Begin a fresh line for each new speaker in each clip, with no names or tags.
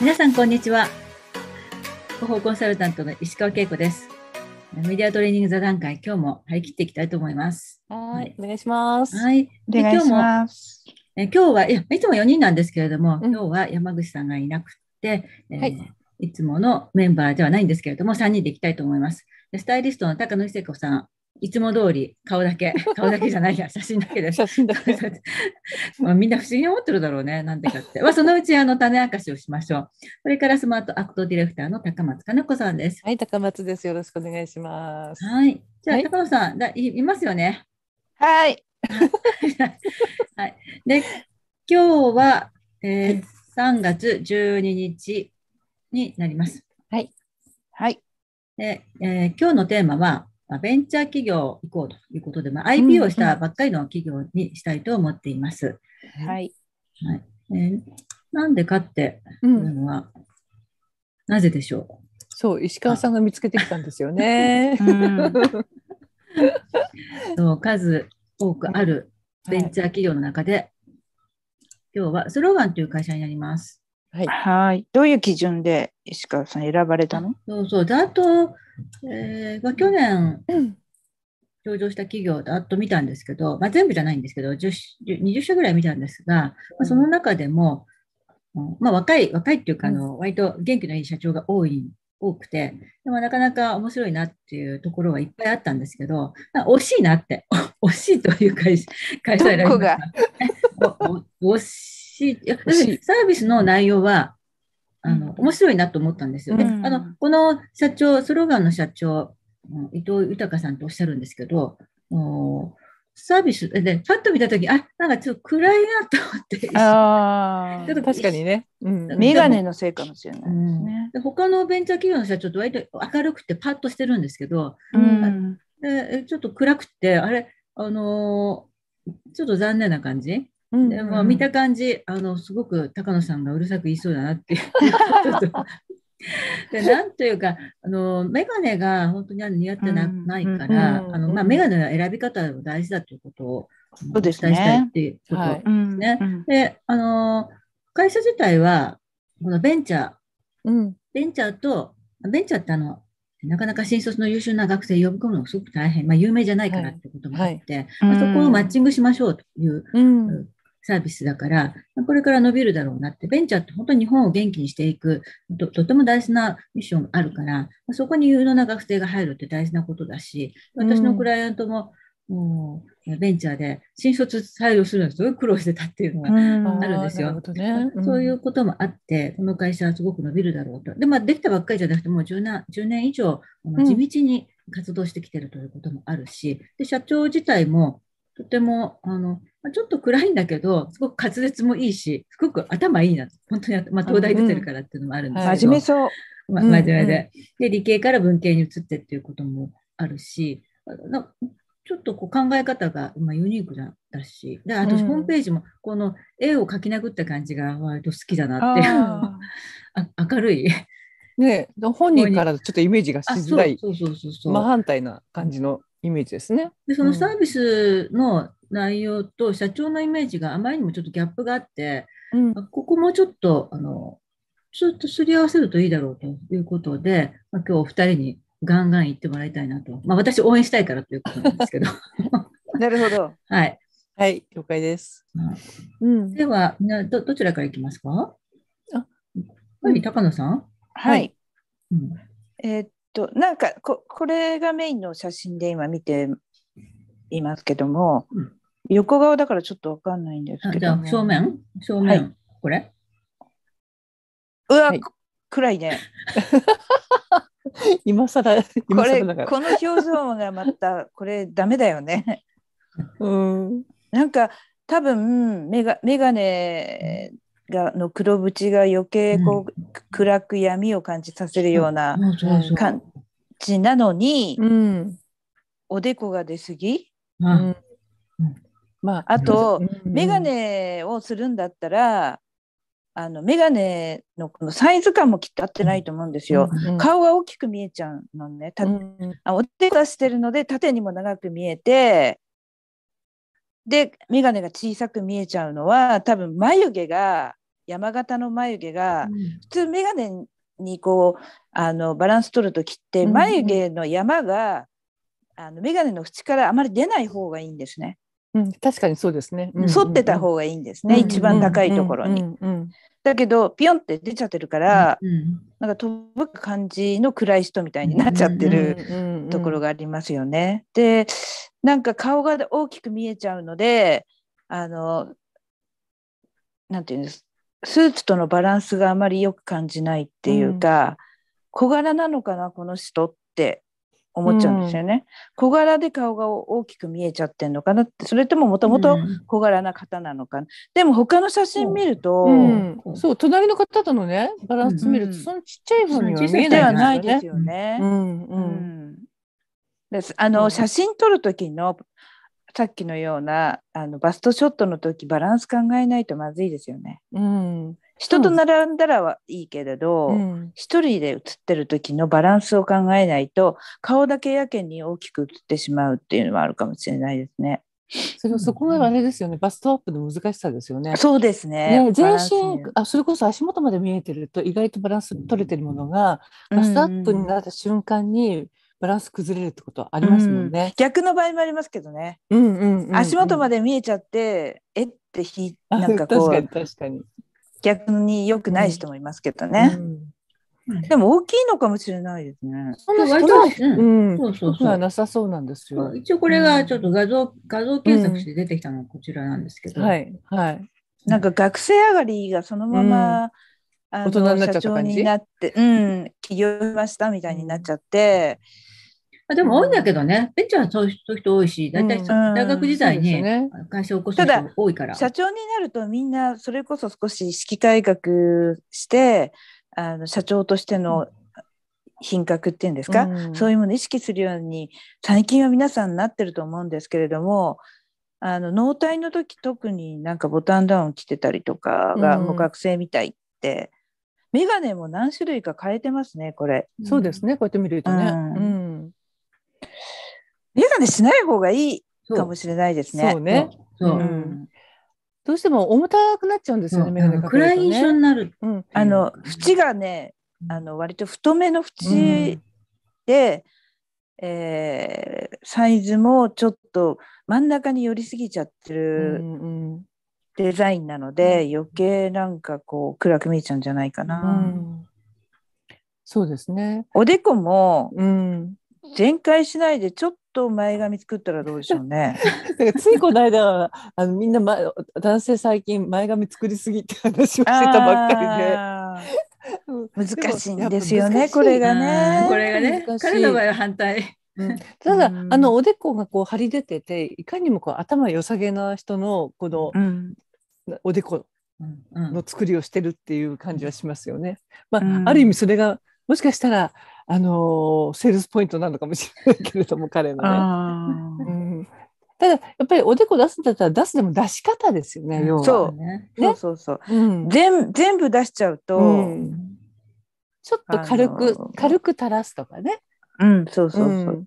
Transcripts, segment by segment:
皆さんこんにちは広報コンサルタントの石川恵子ですメディアトレーニング座談会今日も張り切っていきたいと思いますはいお願いしますはいで今日もえ今日はいやいつも4人なんですけれども、今日は山口さんがいなくて、えーはい、いつものメンバーではないんですけれども3人でいきたいと思いますスタイリストの高野伊勢子さんいつも通り顔だけ 顔だけじゃないや写真だけで写真だけ まあみんな不思議に思ってるだろうねなんてかって、まあ、そのうちあの種明かしをしましょうこれからスマートアクトディレクターの高松かな子さんですはい高松ですよろしくお願いしますはいじゃあ、はい、高松さんだいいますよねはいはいで今日は、えー、3月12日になりますはいはいで、えー、今日のテーマはベンチャー企業行こうということで、まあ、i p をしたばっかりの企業にしたいと思っています。はい、はいえー、なんでかっていうのは、うん、なぜでしょう
そう石川さんが見つけてきたんですよね。
そう数多くあるベンチャー企業の中で、はい、
今日はスローガンという会社になります。
はい、はいどういう基準で石川さん選ばれた
のそうそうだとえー、まあ、去年、上場した企業だっと見たんですけど、まあ、全部じゃないんですけど、20社ぐらい見たんですが、まあ、その中でも、まあ、若い、若いっていうか、あの、割と元気のいい社長が多い、多くて、でもなかなか面白いなっていうところはいっぱいあったんですけど、まあ、惜しいなって、惜しいという会会社選びました。惜しい。サービスの内容は、あの、面白いなと思ったんですよね。うん、あの、この社長、スローガンの社長、伊藤豊さんとおっしゃるんですけど、サービス、で、パッと見たとき、あ、なんかちょっと暗いなと思って。
あ
あ、確かにね。うん、メガネのせいかもしれない
ですね、
うん、他のベンチャー企業の社長と割と明るくてパッとしてるんですけど、うん、でちょっと暗くて、あれ、あのー、ちょっと残念な感じ。
うんうん、でも見た
感じあのすごく高野さんがうるさく言いそうだなっていう
でなん
というかあの眼鏡が本当に似合ってな,、ないから、あのまあ、眼鏡の選び方が大事だということを
お伝えしたいって
いうことですね。であの会社自体はこのベンチャー、うん、ベンチャーとベンチャーってあのなかなか新卒の優秀な学生を呼び込むのがすごく大変、まあ、有名じゃないからってこともあって、はいはい、まあ、そこをマッチングしましょうというサービスだから、これから伸びるだろうなって、ベンチャーって本当に日本を元気にしていくと、とても大事なミッションがあるから、そこに有能な学生が入るって大事なことだし、私のクライアントも、もうベンチャーで新卒採用するのにすごい苦労してたっていうのがあるんですよ。うんねうん、そういうこともあって、この会社はすごく伸びるだろうと。で、まあ、できたばっかりじゃなくて、もう 10, 年10年以上、地道に活動してきてるということもあるし、で社長自体もとても、あの、ちょっと暗いんだけど、すごく滑舌もいいし、すごく頭いいな。本当に、まあ、東大出てるからっていうのもあるんですけど。真面目そう。真面目で、で、理系から文系に移ってっていうこともあるし、なちょっとこう考え方が、まあ、ユニークだだし、で私、ホームページもこの絵を描き殴った
感じが割と好きだなっていう、
あ
明るい。ね本人からちょっとイメージがしづらい、そうそうそうそう真反対な感じのイメージですね。でそのサ
ービスの内容と社長のイメージがあまりにもちょっとギャップがあって、うん、ここもちょっとあのちょっとすり合わせるといいだろうということで、まあ、今日お二人にガンガン言ってもらいたいなと、まあ、私応援したいからということなんですけど。なるほど。はい。はい、了解です。うん、では、など
どちらからいきますか。あ、高野さん。
はい。うん、
えー、っとなんかここれがメインの写真で今見ていますけども、うん、横顔だからちょっとわかんないんですけど、ね、正面正面、はい、これうわ、はい、暗いね
今更今更これこの表
情がまたこれダメだよねうんなんか多分メガメガネがの黒縁が余計こう、うん、暗く闇を感じさせるような感じなのに、うん、おでこが出すぎ、うんまあ、あと、眼鏡をするんだったらあの眼鏡のこのサイズ感もきっと合ってないと思うんですよ。顔が大きく見えちゃうのね。たあおでこ出してるので縦にも長く見えてで眼鏡が小さく見えちゃうのは多分眉毛が山形の眉毛が、うん、普通メガネにこうあのバランス取る時って眉毛の山が、うん、あのメガネの縁からあまり出ない方がいいんですね。うん、確かにそうですね。反ってた方がいいんですね、うんうん、一番高いところに。だけどピョンって出ちゃってるから、うんうん、なんか飛ぶ感じの暗い人みたいになっちゃってるところがありますよね。でなんか顔が大きく見えちゃうのであのなんていうんですスーツとのバランスがあまりよく感じないっていうか、小柄なのかなこの人って思っちゃうんですよね、小柄で顔が大きく見えちゃってるのかなってそれとももともと小柄な方なのかな、でも他の写真見ると、そう隣の方とのねバランス見ると、そのちっちゃい方には見えないですよね。うんうんであの写真撮る時のさっきのようなあのバストショットの時バランス考えないとまずいですよね。うん、人と並んだらはいいけれど、うん、1人で写ってる時のバランスを考えないと顔だけやけに大きく写ってしまうっていうのはあるかもしれないです
ね。それそこがあれですよね、うん、バストアップの難しさですよね。そうですね。ね全身あ、それこそ足元まで見えてると、意外とバランス取れてるものが、バストアップに
なった瞬間に、バランス崩れるってことはありますもんね、うん、逆の場合もありますけどね、うんうん、うん、足元まで見えちゃってえってひなんかこう確かに確かに逆に良くない人もいますけどね、でも大きいのかもしれないですね。そんな割と、うん、そうそうそう。なさそうなんですよ。一応これがちょっと画像、画像検索して出てきたのはこちらなんですけど。はい、はい。なんか学生上がりがそのまま大人になっちゃった感じうん、起業しましたみたいになっちゃって。あでも多いんだけどね、ベンチャーはそういう人多いし、大体大学時代に会社を起こす人多いから、社長になるとみんなそれこそ少し意識改革して、あの社長としての品格っていうんですか、うん、そういうものを意識するように最近は皆さんなってると思うんですけれども、あの納体の時特になんかボタンダウン着てたりとかが、もう学生みたいってメガネも何種類か変えてますね、これ。そうですね、こうやって見るとね。うん。メガネしない方がいいかもしれないですね。そうね。うん。どうしても重たくなっちゃうんですよね、メガネかけると、ね。暗い印象になる。うん。あの縁がね、あの割と太めの縁で、えー、サイズもちょっと真ん中に寄りすぎちゃってるうんデザインなので、余計なんかこう暗く見えちゃうんじゃないかな。うんそうですね。おでこも、うん、全開しないでちょっと前髪作ったらどうでしょう
ね。だ かついこの間あのみんな、ま、男性最近前髪作りすぎって話をしてたばっか
りで。難しいんですよねこれが
ね。これがね彼の場合は反
対。う
ん、ただ、うん、あのおでこがこう張り出てていかにもこう頭良さげな人のこの、うん、おでこの作りをしてるっていう感じはしますよね。まあ、ある意味それがもしかしたらあのセールスポイントなのかもしれないけれども 彼のね。ただやっぱりおでこ出すんだったら出すでも出し方ですよね、要はそうねそうそうそ
う、うん、全部出しちゃうと、うん、ちょっと軽く、あのー、軽く垂らすとかね。うん、そうそうそう。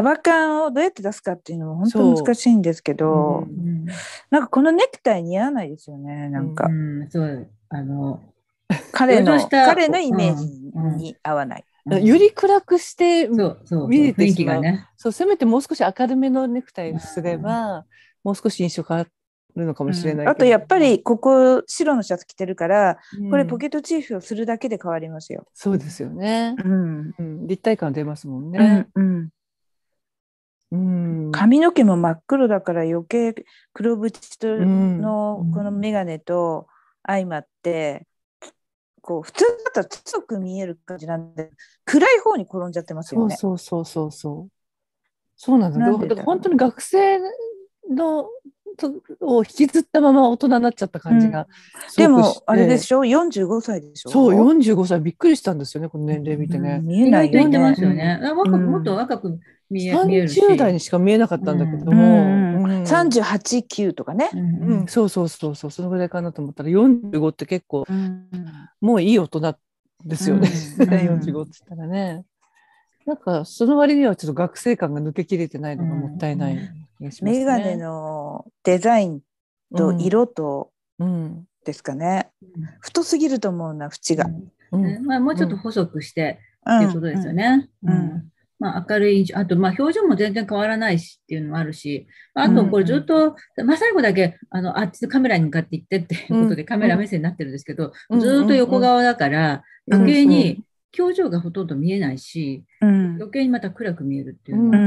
束感をどうやって出すかっていうのも本当難しいんですけど、うん、なんかこのネクタイ似合わないですよねなんか、うん、そうあの彼の彼のイメージに合わない。
うん、より暗くして見れてしまうそう、せめてもう少し明るめのネクタイにすれば、もう少し印象変わるのかもしれない、うん、あとや
っぱりここ白のシャツ着てるから、うん、これポケットチーフをするだけで変わりますよ。そうですよね、うん立体感出ますもんね。うんうん、髪の毛も真っ黒だから余計黒縁のこの眼鏡と相まって、こう普通だったら強く見える感じなんで暗い方に転んじゃってますよね。そ
うそうそうそうそうなんですだか本当に学生のとを引きずったまま大人になっちゃった感じが、うん、
でもあれでしょ45歳でしょそう
45歳びっくりしたんですよねこの年齢見てね、うん、見えない、ね、意外てますよね、
うん、若くもっと若く見え30
代にしか見えなかったんだけども、う
んうん、389とかね、うん
うん、そうそうそうそうそのぐらいかなと思ったら45って結構、うん、もういい大人ですよね、うん、45って言ったらねなんかその割にはちょっと学生感が抜けきれてないのがもったいない
気がしますね。メガネのデザインと色と、うんですかね、太すぎると思うな縁が、
うんまあ、もうちょっと細く
してっていうことですよ
ね。うんまあ、明るい、あと、まあ、表情も全然変わらないしっていうのもあるし、あと、これずっと、うん、まあ、最後だけ、あの、あっちカメラに向かって行ってっていうことで、カメラ目線になってるんですけど、うん、ずっと横側だから、余計に表情がほとんど見えないし、余計にまた暗く見えるっていうのは、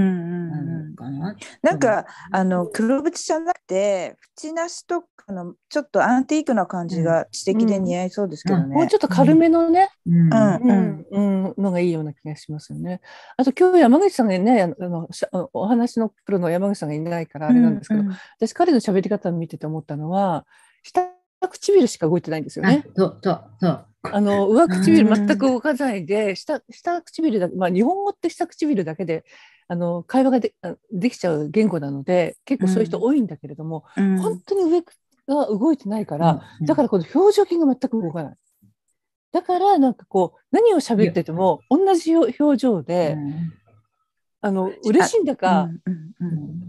なかな。
なんか、あの黒縁じゃなくて縁なしとかのちょっとアンティークな感じが知的で似合いそうですけどね。もうちょっと軽めのね、うんうんのが
いいような気がしますよね。あと今日山口さんがねあのお話のプロの山口さんがいないからあれなんですけど、私彼の喋り方を見てて思ったのは下唇しか動いてないんですよね。そうそうそうあの上唇全く動かないで、下下唇だけ、まあ、日本語って下唇だけであの会話がでできちゃう言語なので結構そういう人多いんだけれども、うん、本当に上が動いてないから、うん、だからこの表情筋が全く動かない。だからなんかこう何を喋ってても同じ表情で、うん、あの嬉しいんだか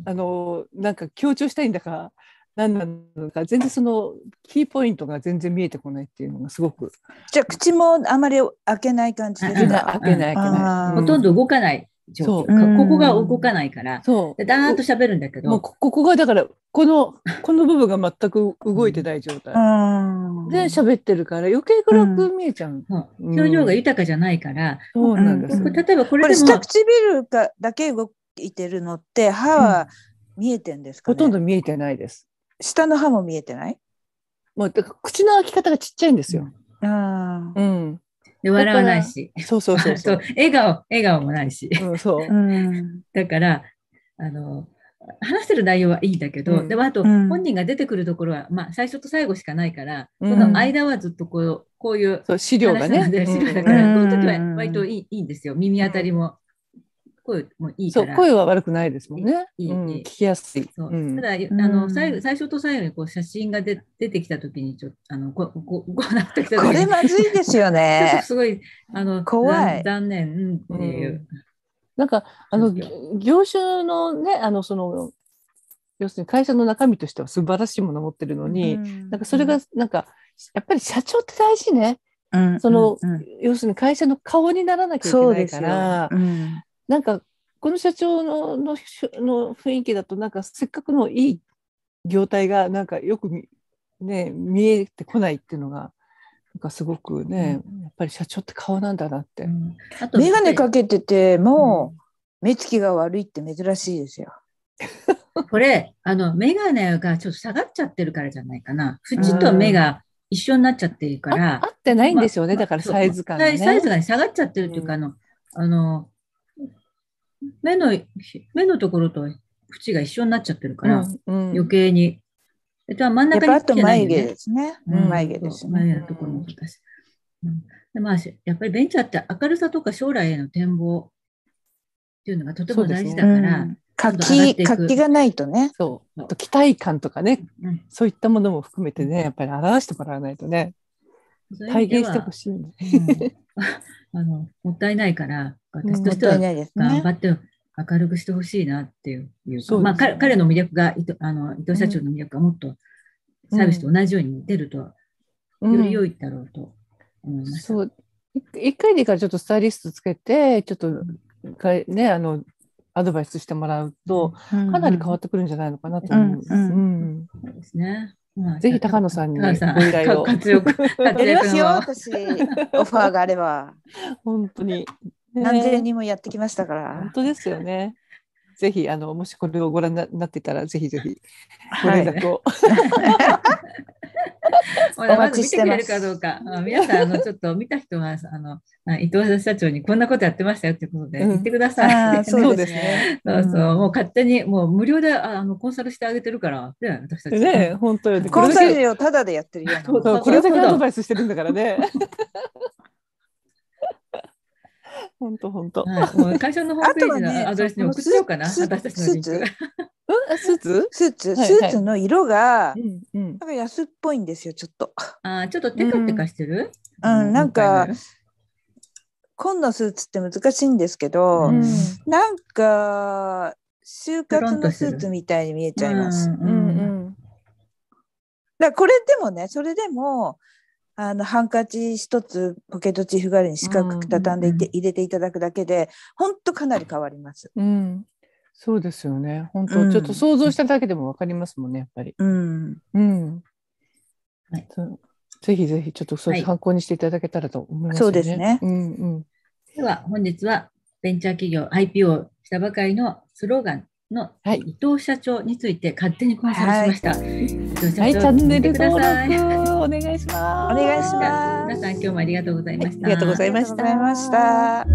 あのなんか強調したいんだか何なのか全然そのキーポイントが全然見えてこないっていうのがすごく
じゃあ口もあまり開けない感じですか開
けない開けない、ほと
んど動かない状況。ここが動かないから、そうだーっと喋るん
だけど。まあ、ここがだから、この、この部分が全く動いてない状態。
で、喋ってるから、余計暗く見えちゃう。表情が豊かじゃないから。そうなんです、ね。例
えばこれでも。下唇がだけ動いてるのって、歯は見えてんですか、ほとんど見えてないです。下の歯も見えてないもう、だから口の開き方がちっちゃいんですよ。ああ。うん。で笑わないし。そうそうそうそ
う
笑顔、笑顔もないし。うん、そう。だから、あの、話してる内容はいいんだけど、うん、でもあと本人が出てくるところは、うん、まあ、最初と最後しかないから、うん、その間はずっとこうこういう資料がね資料だから、この時は割といい,、いいんですよ耳当たりも声もいいから。声は
悪くないですもんね。いい、うん、聞きやすい。そう、うん、ただ、あの、最後、
最初と最後に、こう写真がで出てきた時に、ちょっと、あの、こ、こ、こうなってきたこれまずいですよね。すご
い、あの、怖い。残念、うん、っていう。なんか、あの、業種のね、あの、その。要するに会社の中身としては素晴らしいものを持ってるのに、なんかそれがなんかやっぱり社長って大事ね、その、うんうん、要するに会社の顔にならなきゃいけないから、うん、なんかこの社長ののの雰囲気だとなんかせっかくのいい業態がなんかよく見,、ね、見えてこないっていうのがなんかすごくね、うん、やっぱり社長って顔なんだなって。うん、
眼鏡かけてても、うん、目つきが悪いって珍しいですよ。
これあの眼鏡がちょっと下がっちゃってるからじゃないかな。縁と目が一緒になっちゃってるから。合ってないんですよね、まだからサイズ感が、ねサイズが、下がっちゃってるていうか、あのあの目の、目のところと縁が一緒になっちゃってるから、うん、余計に。えっと、真ん中に来てない眉毛ですね。眉
毛ですね。眉毛の
ところもうんでまあ、やっぱりベンチャーって明るさとか将来への展望っていうのがとても大事だから、活気活気が
ないとねそうあと期待感とかね、うん、そういったものも含めてねやっぱり表してもらわないとね体現してほしい、ね あのもったいない
から私としては頑張って明るくしてほしいなっていううね、まあ、彼の魅力があの伊藤社長の魅力がもっとサービスと同じように出ると、より良いだろうと思いま
そう一回でいいからちょっとスタイリストつけてちょっとねあのアドバイスしてもらうと、かなり変わってくるんじゃないのかなと思うんです。うん、、そうですね。ぜひ高野さんにご依頼を。や
りますよ、私。オファーがあれば。本当に。
何千人もやってきましたから。本当ですよね。ぜひ、あの、もしこれをご覧になってたら、ぜひぜひ、ご連絡を。は
い まだまず見てくれるかどうか。あ皆さん、あの、ちょっと見た人は、あの、伊藤社長にこんなことやってましたよってことで、言ってください、そうですね。そうそう、もう勝手に、もう無料で、
あの、コンサルしてあげてるか
ら、ね、私たち。ね、本当よ。コンサル
料ただでやってるよ。そうそう、これだけアドバイ
スしてるんだからね。本当本当。会社のホームページのアドレスに送っちゃおうかな、私たちのリンク。
スーツスーツ、はいはい、スーツの色が、うんうん、なんか安っぽいんですよ、ちょっと。
あちょっとテカテカしてる、
うん、うん、なんか、紺のスーツって難しいんですけど、うん、なんか、就活のスーツみたいに見えちゃいます。うん、うん、だこれでもね、それでも、あのハンカチ一つポケットチーフ代わりに四角く畳んでいて、入れていただくだけで本当かなり変わります。う
ん、そうですよね。本当、うん、ちょっと
想像しただけでも分かりますもんね、やっぱり。
うん。うん。はい、ぜひぜひ、ちょっとそう参考にしていただけたらと思います、ねはい、そうですね。うんうん、では、
本日はベンチャー企業 IPO したばかりのスローガンの伊藤社長について勝手にコンサルしました。はい、はい、チャンネル登録
お願いします。お願いします。皆さん今
日もありがとうございました。ありがとうございま
した。